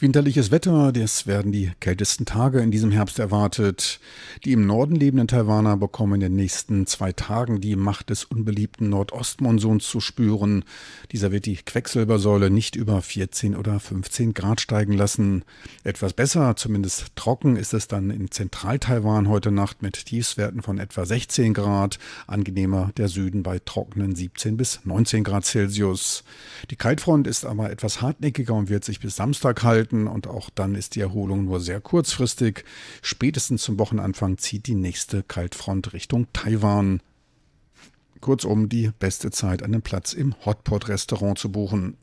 Winterliches Wetter, das werden die kältesten Tage in diesem Herbst erwartet. Die im Norden lebenden Taiwaner bekommen in den nächsten zwei Tagen die Macht des unbeliebten Nordostmonsuns zu spüren. Dieser wird die Quecksilbersäule nicht über 14 oder 15 Grad steigen lassen. Etwas besser, zumindest trocken, ist es dann in Zentral-Taiwan heute Nacht mit Tiefswerten von etwa 16 Grad. Angenehmer der Süden bei trockenen 17 bis 19 Grad Celsius. Die Kaltfront ist aber etwas hartnäckiger und wird sich bis Samstag halten halten und auch dann ist die Erholung nur sehr kurzfristig. Spätestens zum Wochenanfang zieht die nächste Kaltfront Richtung Taiwan. Kurzum, die beste Zeit, einen Platz im Hotpot-Restaurant zu buchen.